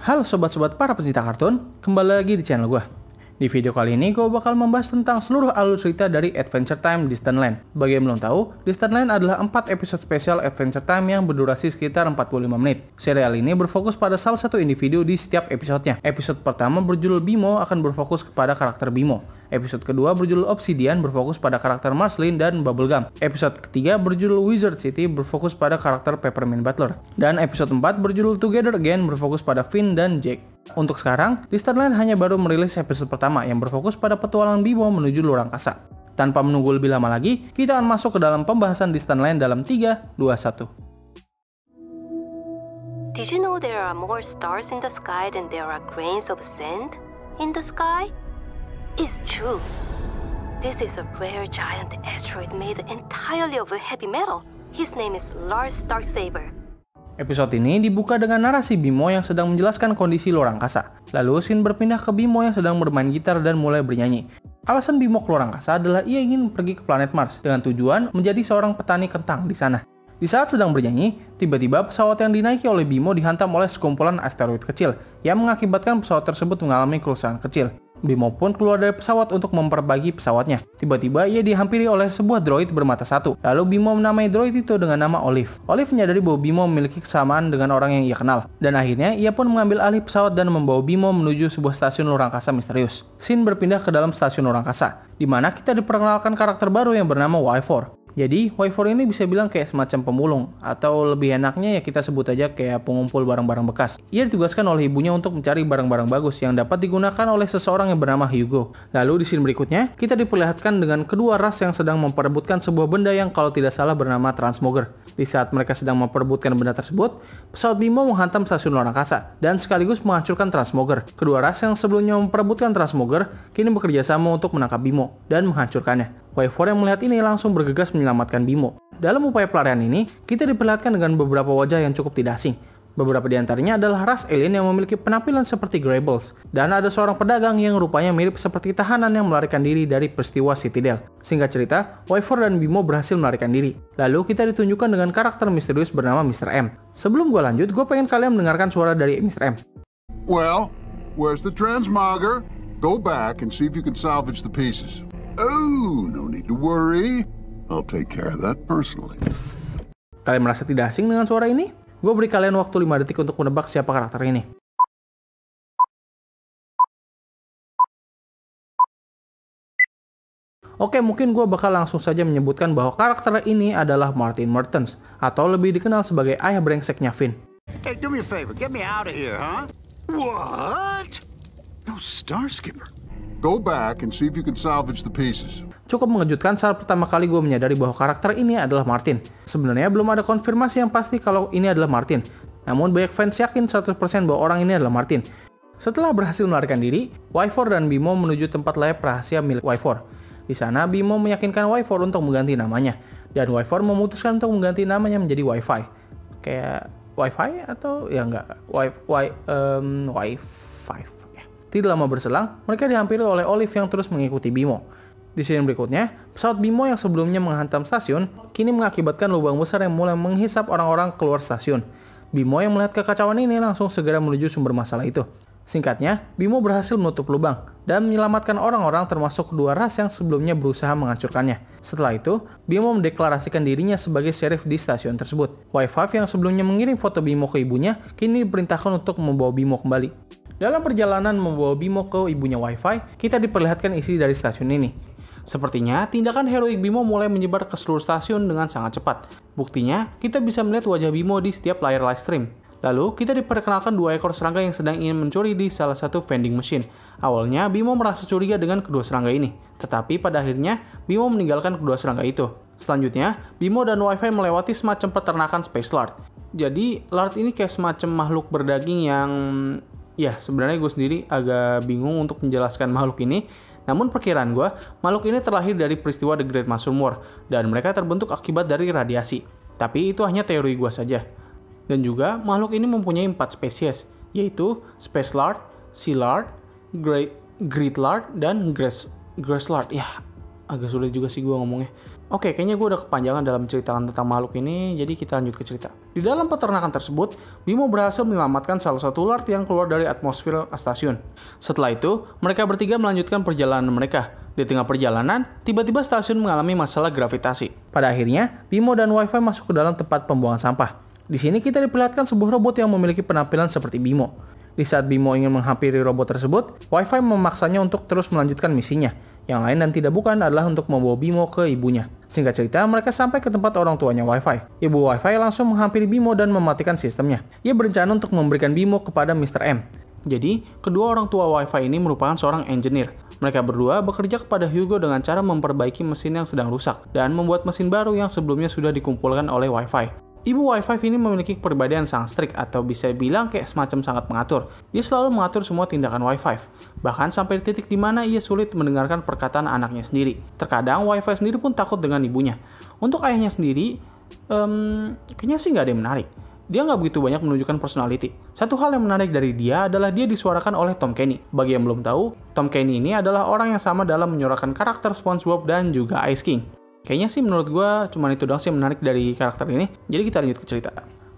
Halo sobat-sobat para pencinta kartun, kembali lagi di channel gue. Di video kali ini gue bakal membahas tentang seluruh alur cerita dari Adventure Time Distant Land. Bagi yang belum tahu, Distant Land adalah 4 episode spesial Adventure Time yang berdurasi sekitar 45 menit. Serial ini berfokus pada salah satu individu di setiap episodenya. Episode pertama berjudul Bimo akan berfokus kepada karakter Bimo. Episode kedua berjudul Obsidian berfokus pada karakter Marceline dan Bubblegum. Episode ketiga berjudul Wizard City berfokus pada karakter Peppermint Butler. Dan episode 4 berjudul Together Again berfokus pada Finn dan Jake. Untuk sekarang, Disneyland hanya baru merilis episode pertama yang berfokus pada petualangan Bimo menuju luar angkasa. Tanpa menunggu lebih lama lagi, kita akan masuk ke dalam pembahasan Distant Disneyland dalam 3, 2, 1. Did you know there are more stars in the sky than there are grains of sand in the sky? It's true. This is a rare giant asteroid made entirely of heavy metal. His name is Lars Darksaber. Episode ini dibuka dengan narasi Bimo yang sedang menjelaskan kondisi luar angkasa. Lalu Shin berpindah ke Bimo yang sedang bermain gitar dan mulai bernyanyi. Alasan Bimo ke luar angkasa adalah ia ingin pergi ke planet Mars dengan tujuan menjadi seorang petani kentang di sana. Di saat sedang bernyanyi, tiba-tiba pesawat yang dinaiki oleh Bimo dihantam oleh sekumpulan asteroid kecil yang mengakibatkan pesawat tersebut mengalami kerusakan kecil. Bimo pun keluar dari pesawat untuk memperbagi pesawatnya. Tiba-tiba ia dihampiri oleh sebuah droid bermata satu. Lalu Bimo menamai droid itu dengan nama Olive. Olive menyadari bahwa Bimo memiliki kesamaan dengan orang yang ia kenal. Dan akhirnya ia pun mengambil alih pesawat dan membawa Bimo menuju sebuah stasiun luar angkasa misterius. Sin berpindah ke dalam stasiun luar angkasa, di mana kita diperkenalkan karakter baru yang bernama Y4. Jadi waveform ini bisa bilang kayak semacam pemulung atau lebih enaknya ya kita sebut aja kayak pengumpul barang-barang bekas. Ia ditugaskan oleh ibunya untuk mencari barang-barang bagus yang dapat digunakan oleh seseorang yang bernama Hugo. Lalu di scene berikutnya kita diperlihatkan dengan kedua ras yang sedang memperebutkan sebuah benda yang kalau tidak salah bernama Transmogger. Di saat mereka sedang memperebutkan benda tersebut, pesawat Bimo menghantam stasiun luar angkasa dan sekaligus menghancurkan Transmogger. Kedua ras yang sebelumnya memperebutkan Transmogger kini bekerja sama untuk menangkap Bimo dan menghancurkannya wave yang melihat ini langsung bergegas menyelamatkan Bimo. Dalam upaya pelarian ini, kita diperlihatkan dengan beberapa wajah yang cukup tidak asing. Beberapa di antaranya adalah ras alien yang memiliki penampilan seperti Grables, dan ada seorang pedagang yang rupanya mirip seperti tahanan yang melarikan diri dari peristiwa Citadel. Singkat cerita, Wyver dan Bimo berhasil melarikan diri. Lalu kita ditunjukkan dengan karakter misterius bernama Mr. M. Sebelum gue lanjut, gue pengen kalian mendengarkan suara dari Mr. M. Well, where's the transmogger? Go back and see if you can salvage the pieces. Oh, no need to worry. I'll take care of that personally. Kalian merasa tidak asing dengan suara ini? Gue beri kalian waktu 5 detik untuk menebak siapa karakter ini. Oke, mungkin gue bakal langsung saja menyebutkan bahwa karakter ini adalah Martin Mertens, atau lebih dikenal sebagai ayah brengseknya Finn. Hey, do me a favor, get me out of here, huh? What? No star Go back and see if you can salvage the pieces. Cukup mengejutkan saat pertama kali gue menyadari bahwa karakter ini adalah Martin. Sebenarnya belum ada konfirmasi yang pasti kalau ini adalah Martin. Namun banyak fans yakin 100% bahwa orang ini adalah Martin. Setelah berhasil melarikan diri, Y4 dan Bimo menuju tempat layak rahasia milik Y4. Di sana, Bimo meyakinkan Y4 untuk mengganti namanya. Dan Y4 memutuskan untuk mengganti namanya menjadi Wi-Fi. Kayak Wi-Fi atau ya enggak, Wi-Fi, um, tidak lama berselang, mereka dihampiri oleh Olive yang terus mengikuti Bimo. Di scene berikutnya, pesawat Bimo yang sebelumnya menghantam stasiun, kini mengakibatkan lubang besar yang mulai menghisap orang-orang keluar stasiun. Bimo yang melihat kekacauan ini langsung segera menuju sumber masalah itu. Singkatnya, Bimo berhasil menutup lubang dan menyelamatkan orang-orang termasuk dua ras yang sebelumnya berusaha menghancurkannya. Setelah itu, Bimo mendeklarasikan dirinya sebagai sheriff di stasiun tersebut. Wife yang sebelumnya mengirim foto Bimo ke ibunya, kini diperintahkan untuk membawa Bimo kembali. Dalam perjalanan membawa Bimo ke ibunya Wi-Fi, kita diperlihatkan isi dari stasiun ini. Sepertinya, tindakan heroik Bimo mulai menyebar ke seluruh stasiun dengan sangat cepat. Buktinya, kita bisa melihat wajah Bimo di setiap layar live stream. Lalu, kita diperkenalkan dua ekor serangga yang sedang ingin mencuri di salah satu vending machine. Awalnya, Bimo merasa curiga dengan kedua serangga ini. Tetapi pada akhirnya, Bimo meninggalkan kedua serangga itu. Selanjutnya, Bimo dan Wi-Fi melewati semacam peternakan Space Lord. Jadi, Lord ini kayak semacam makhluk berdaging yang ya sebenarnya gue sendiri agak bingung untuk menjelaskan makhluk ini. Namun perkiraan gue, makhluk ini terlahir dari peristiwa The Great Mushroom War dan mereka terbentuk akibat dari radiasi. Tapi itu hanya teori gue saja. Dan juga makhluk ini mempunyai empat spesies, yaitu Space Lard, Sea Lard, Great, Lard, dan Grass, Grass Lard. Ya, agak sulit juga sih gue ngomongnya. Oke, kayaknya gue udah kepanjangan dalam ceritakan tentang makhluk ini, jadi kita lanjut ke cerita. Di dalam peternakan tersebut, Bimo berhasil menyelamatkan salah satu ular yang keluar dari atmosfer stasiun. Setelah itu, mereka bertiga melanjutkan perjalanan mereka. Di tengah perjalanan, tiba-tiba stasiun mengalami masalah gravitasi. Pada akhirnya, Bimo dan WiFi masuk ke dalam tempat pembuangan sampah. Di sini kita diperlihatkan sebuah robot yang memiliki penampilan seperti Bimo. Di saat Bimo ingin menghampiri robot tersebut, WiFi memaksanya untuk terus melanjutkan misinya. Yang lain dan tidak bukan adalah untuk membawa Bimo ke ibunya. Singkat cerita, mereka sampai ke tempat orang tuanya WiFi. Ibu WiFi langsung menghampiri Bimo dan mematikan sistemnya. Ia berencana untuk memberikan Bimo kepada Mr. M. Jadi, kedua orang tua WiFi ini merupakan seorang engineer. Mereka berdua bekerja kepada Hugo dengan cara memperbaiki mesin yang sedang rusak dan membuat mesin baru yang sebelumnya sudah dikumpulkan oleh WiFi. Ibu Y5 ini memiliki kepribadian sangat strict atau bisa bilang kayak semacam sangat mengatur. Dia selalu mengatur semua tindakan Y5, bahkan sampai di titik di mana ia sulit mendengarkan perkataan anaknya sendiri. Terkadang Y5 sendiri pun takut dengan ibunya. Untuk ayahnya sendiri, um, kayaknya sih nggak ada yang menarik. Dia nggak begitu banyak menunjukkan personality. Satu hal yang menarik dari dia adalah dia disuarakan oleh Tom Kenny. Bagi yang belum tahu, Tom Kenny ini adalah orang yang sama dalam menyuarakan karakter SpongeBob dan juga Ice King. Kayaknya sih menurut gue cuma itu doang sih yang menarik dari karakter ini. Jadi kita lanjut ke cerita.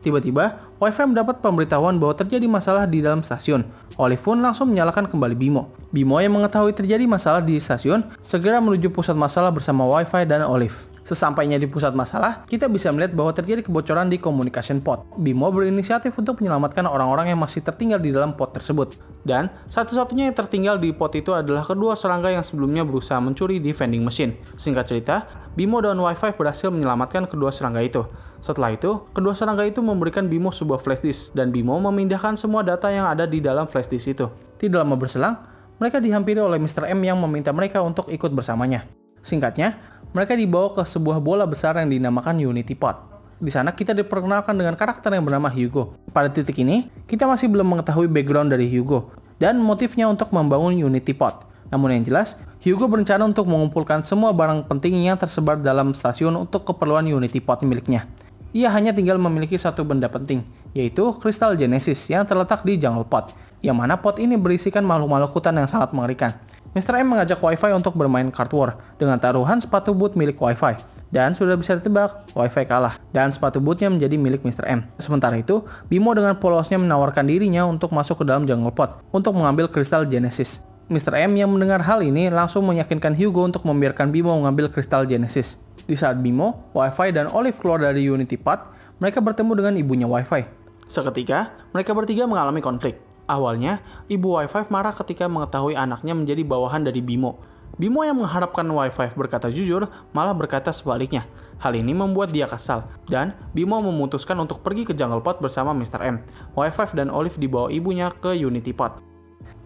Tiba-tiba, Wifi mendapat pemberitahuan bahwa terjadi masalah di dalam stasiun. Olive pun langsung menyalakan kembali Bimo. Bimo yang mengetahui terjadi masalah di stasiun, segera menuju pusat masalah bersama Wifi dan Olive. Sesampainya di pusat masalah, kita bisa melihat bahwa terjadi kebocoran di communication pod. Bimo berinisiatif untuk menyelamatkan orang-orang yang masih tertinggal di dalam pod tersebut. Dan satu-satunya yang tertinggal di pod itu adalah kedua serangga yang sebelumnya berusaha mencuri di vending machine. Singkat cerita, Bimo dan Wi-Fi berhasil menyelamatkan kedua serangga itu. Setelah itu, kedua serangga itu memberikan Bimo sebuah flash disk dan Bimo memindahkan semua data yang ada di dalam flash disk itu. Tidak lama berselang, mereka dihampiri oleh Mr. M yang meminta mereka untuk ikut bersamanya. Singkatnya, mereka dibawa ke sebuah bola besar yang dinamakan Unity Pod. Di sana kita diperkenalkan dengan karakter yang bernama Hugo. Pada titik ini, kita masih belum mengetahui background dari Hugo dan motifnya untuk membangun Unity Pod. Namun yang jelas, Hugo berencana untuk mengumpulkan semua barang penting yang tersebar dalam stasiun untuk keperluan Unity Pod miliknya. Ia hanya tinggal memiliki satu benda penting, yaitu kristal Genesis yang terletak di Jungle Pod, yang mana pot ini berisikan makhluk-makhluk hutan yang sangat mengerikan. Mr. M mengajak Wi-Fi untuk bermain kart war dengan taruhan sepatu boot milik Wi-Fi. Dan sudah bisa ditebak, Wi-Fi kalah dan sepatu bootnya menjadi milik Mr. M. Sementara itu, Bimo dengan polosnya menawarkan dirinya untuk masuk ke dalam jungle pot untuk mengambil kristal Genesis. Mr. M yang mendengar hal ini langsung meyakinkan Hugo untuk membiarkan Bimo mengambil kristal Genesis. Di saat Bimo, Wi-Fi dan Olive keluar dari Unity Pod, mereka bertemu dengan ibunya Wi-Fi. Seketika, mereka bertiga mengalami konflik. Awalnya, ibu Y5 marah ketika mengetahui anaknya menjadi bawahan dari Bimo. Bimo yang mengharapkan Y5 berkata jujur, malah berkata sebaliknya. Hal ini membuat dia kesal, dan Bimo memutuskan untuk pergi ke Jungle Pot bersama Mr. M. Y5 dan Olive dibawa ibunya ke Unity Pot.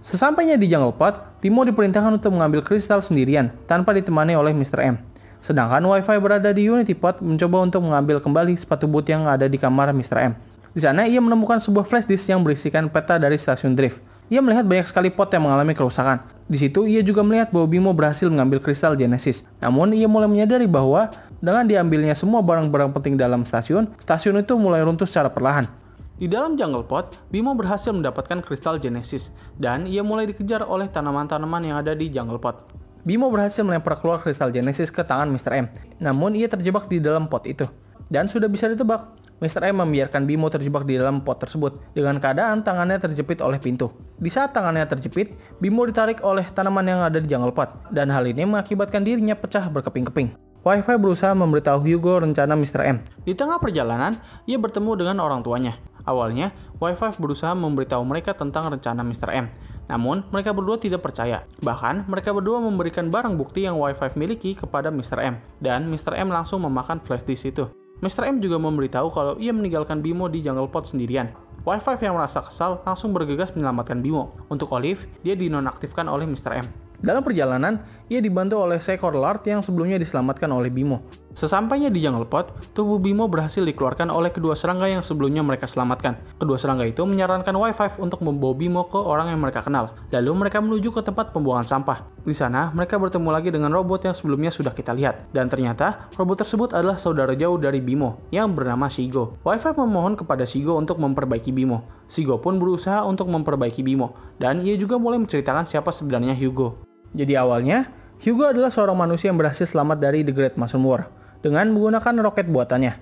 Sesampainya di Jungle Pot, Bimo diperintahkan untuk mengambil kristal sendirian, tanpa ditemani oleh Mr. M. Sedangkan Wi-Fi berada di Unity Pot mencoba untuk mengambil kembali sepatu boot yang ada di kamar Mr. M. Di sana ia menemukan sebuah flash disk yang berisikan peta dari stasiun drift. Ia melihat banyak sekali pot yang mengalami kerusakan. Di situ ia juga melihat bahwa Bimo berhasil mengambil kristal Genesis. Namun ia mulai menyadari bahwa dengan diambilnya semua barang-barang penting dalam stasiun, stasiun itu mulai runtuh secara perlahan. Di dalam jungle pot, Bimo berhasil mendapatkan kristal Genesis, dan ia mulai dikejar oleh tanaman-tanaman yang ada di jungle pot. Bimo berhasil melempar keluar kristal Genesis ke tangan Mr. M, namun ia terjebak di dalam pot itu. Dan sudah bisa ditebak, Mr. M membiarkan Bimo terjebak di dalam pot tersebut dengan keadaan tangannya terjepit oleh pintu. Di saat tangannya terjepit, Bimo ditarik oleh tanaman yang ada di jungle pot dan hal ini mengakibatkan dirinya pecah berkeping-keping. Wifi berusaha memberitahu Hugo rencana Mr. M. Di tengah perjalanan, ia bertemu dengan orang tuanya. Awalnya, Wifi berusaha memberitahu mereka tentang rencana Mr. M, namun, mereka berdua tidak percaya. Bahkan, mereka berdua memberikan barang bukti yang Wifi miliki kepada Mr. M, dan Mr. M langsung memakan flash disk itu. Mr. M juga memberitahu kalau ia meninggalkan Bimo di jungle pot sendirian. Wifi yang merasa kesal langsung bergegas menyelamatkan Bimo. Untuk Olive, dia dinonaktifkan oleh Mr. M. Dalam perjalanan, ia dibantu oleh seekor lard yang sebelumnya diselamatkan oleh Bimo. Sesampainya di jungle pot, tubuh Bimo berhasil dikeluarkan oleh kedua serangga yang sebelumnya mereka selamatkan. Kedua serangga itu menyarankan Wi-Fi untuk membawa Bimo ke orang yang mereka kenal, lalu mereka menuju ke tempat pembuangan sampah. Di sana, mereka bertemu lagi dengan robot yang sebelumnya sudah kita lihat, dan ternyata robot tersebut adalah saudara jauh dari Bimo, yang bernama Shigo. Wi-Fi memohon kepada Shigo untuk memperbaiki Bimo. Shigo pun berusaha untuk memperbaiki Bimo, dan ia juga mulai menceritakan siapa sebenarnya Hugo. Jadi awalnya, Hugo adalah seorang manusia yang berhasil selamat dari The Great Mason War dengan menggunakan roket buatannya.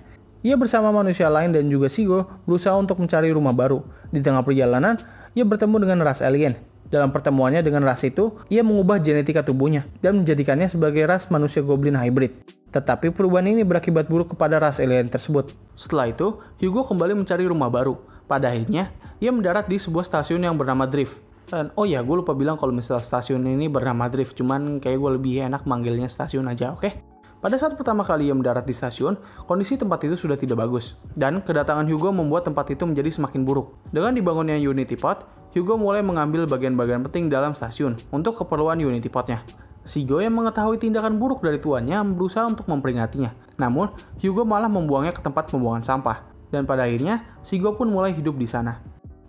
Ia bersama manusia lain dan juga Sigo berusaha untuk mencari rumah baru. Di tengah perjalanan, ia bertemu dengan ras alien. Dalam pertemuannya dengan ras itu, ia mengubah genetika tubuhnya dan menjadikannya sebagai ras manusia goblin hybrid. Tetapi perubahan ini berakibat buruk kepada ras alien tersebut. Setelah itu, Hugo kembali mencari rumah baru. Pada akhirnya, ia mendarat di sebuah stasiun yang bernama Drift. Dan, oh ya, gue lupa bilang kalau misal stasiun ini bernama Drift, cuman kayak gue lebih enak manggilnya stasiun aja, oke? Okay? Pada saat pertama kali ia mendarat di stasiun, kondisi tempat itu sudah tidak bagus, dan kedatangan Hugo membuat tempat itu menjadi semakin buruk. Dengan dibangunnya Unity Pod, Hugo mulai mengambil bagian-bagian penting dalam stasiun untuk keperluan Unity pod nya Sigo yang mengetahui tindakan buruk dari tuannya berusaha untuk memperingatinya. Namun, Hugo malah membuangnya ke tempat pembuangan sampah. Dan pada akhirnya, Sigo pun mulai hidup di sana.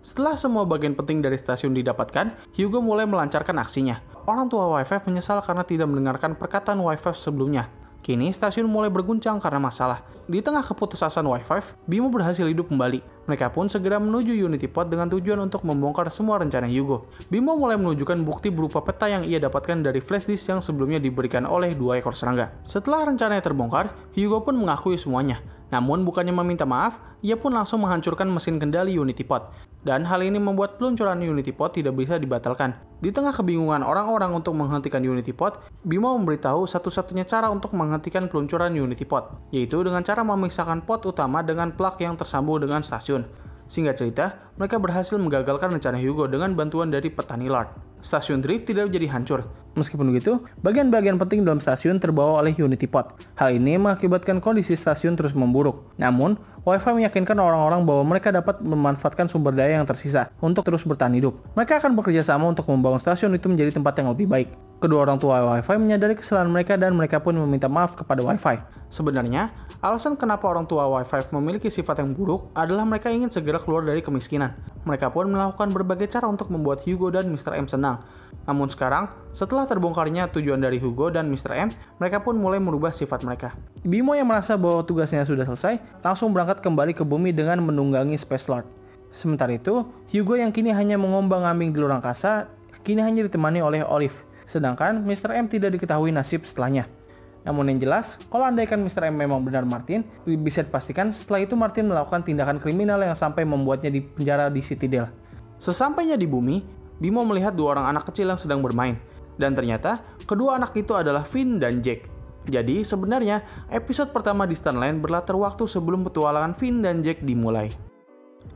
Setelah semua bagian penting dari stasiun didapatkan, Hugo mulai melancarkan aksinya. Orang tua Wyclef menyesal karena tidak mendengarkan perkataan Wyclef sebelumnya. Kini stasiun mulai berguncang karena masalah. Di tengah keputusasaan Wifi, Bimo berhasil hidup kembali. Mereka pun segera menuju Unity Pod dengan tujuan untuk membongkar semua rencana Hugo. Bimo mulai menunjukkan bukti berupa peta yang ia dapatkan dari flash disk yang sebelumnya diberikan oleh dua ekor serangga. Setelah rencananya terbongkar, Hugo pun mengakui semuanya. Namun bukannya meminta maaf, ia pun langsung menghancurkan mesin kendali Unity Pod. Dan hal ini membuat peluncuran Unity pot tidak bisa dibatalkan. Di tengah kebingungan orang-orang untuk menghentikan Unity pot, Bima memberitahu satu-satunya cara untuk menghentikan peluncuran Unity pot, yaitu dengan cara memisahkan pot utama dengan plak yang tersambung dengan stasiun. Singkat cerita, mereka berhasil menggagalkan rencana Hugo dengan bantuan dari petani lard. Stasiun Drift tidak jadi hancur, Meskipun begitu, bagian-bagian penting dalam stasiun terbawa oleh Unity Pod. Hal ini mengakibatkan kondisi stasiun terus memburuk. Namun, WiFi meyakinkan orang-orang bahwa mereka dapat memanfaatkan sumber daya yang tersisa untuk terus bertahan hidup. Mereka akan bekerja sama untuk membangun stasiun itu menjadi tempat yang lebih baik. Kedua orang tua WiFi menyadari kesalahan mereka dan mereka pun meminta maaf kepada WiFi. Sebenarnya, alasan kenapa orang tua WiFi memiliki sifat yang buruk adalah mereka ingin segera keluar dari kemiskinan. Mereka pun melakukan berbagai cara untuk membuat Hugo dan Mr. M senang. Namun sekarang, setelah terbongkarnya tujuan dari Hugo dan Mr. M, mereka pun mulai merubah sifat mereka. Bimo yang merasa bahwa tugasnya sudah selesai, langsung berangkat kembali ke bumi dengan menunggangi Space Lord. Sementara itu, Hugo yang kini hanya mengombang-ambing di luar angkasa, kini hanya ditemani oleh Olive. Sedangkan Mr. M tidak diketahui nasib setelahnya. Namun yang jelas, kalau andaikan Mr. M memang benar Martin, bisa dipastikan setelah itu Martin melakukan tindakan kriminal yang sampai membuatnya dipenjara di Citadel. Sesampainya di bumi, Bimo melihat dua orang anak kecil yang sedang bermain. Dan ternyata, kedua anak itu adalah Finn dan Jack. Jadi, sebenarnya, episode pertama di Starline berlatar waktu sebelum petualangan Finn dan Jack dimulai.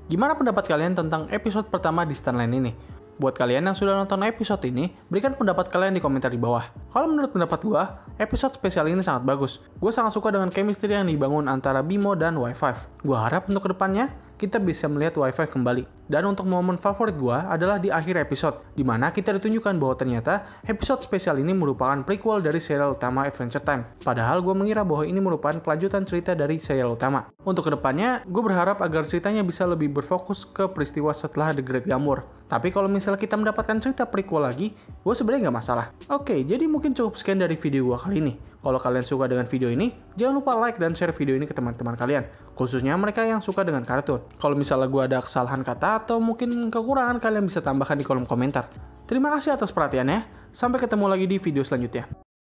Gimana pendapat kalian tentang episode pertama di Starline ini? Buat kalian yang sudah nonton episode ini, berikan pendapat kalian di komentar di bawah. Kalau menurut pendapat gue, episode spesial ini sangat bagus. Gue sangat suka dengan chemistry yang dibangun antara Bimo dan Y5. Gue harap untuk kedepannya, kita bisa melihat wifi kembali. Dan untuk momen favorit gua adalah di akhir episode, di mana kita ditunjukkan bahwa ternyata episode spesial ini merupakan prequel dari serial utama Adventure Time. Padahal gua mengira bahwa ini merupakan kelanjutan cerita dari serial utama. Untuk kedepannya, gue berharap agar ceritanya bisa lebih berfokus ke peristiwa setelah The Great Gamor. Tapi kalau misalnya kita mendapatkan cerita prequel lagi, gue sebenarnya nggak masalah. Oke, jadi mungkin cukup sekian dari video gue kali ini. Kalau kalian suka dengan video ini, jangan lupa like dan share video ini ke teman-teman kalian, khususnya mereka yang suka dengan kartun. Kalau misalnya gue ada kesalahan kata atau mungkin kekurangan, kalian bisa tambahkan di kolom komentar. Terima kasih atas perhatiannya, sampai ketemu lagi di video selanjutnya.